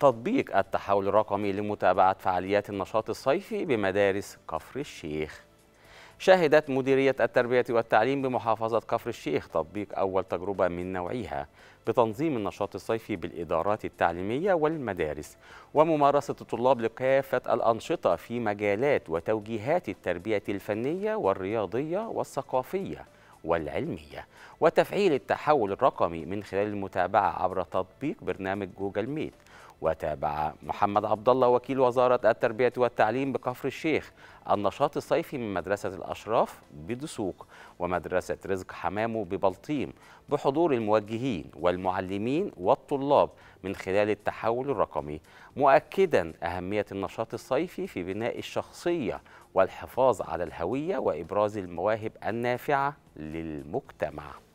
تطبيق التحول الرقمي لمتابعة فعاليات النشاط الصيفي بمدارس كفر الشيخ شهدت مديرية التربية والتعليم بمحافظة كفر الشيخ تطبيق أول تجربة من نوعها بتنظيم النشاط الصيفي بالإدارات التعليمية والمدارس وممارسة الطلاب لكافة الأنشطة في مجالات وتوجيهات التربية الفنية والرياضية والثقافية والعلمية وتفعيل التحول الرقمي من خلال المتابعة عبر تطبيق برنامج جوجل ميت وتابع محمد عبد الله وكيل وزارة التربية والتعليم بكفر الشيخ النشاط الصيفي من مدرسة الأشراف بدسوق ومدرسة رزق حمامه ببلطيم بحضور الموجهين والمعلمين والطلاب من خلال التحول الرقمي مؤكدا أهمية النشاط الصيفي في بناء الشخصية والحفاظ على الهوية وإبراز المواهب النافعة للمجتمع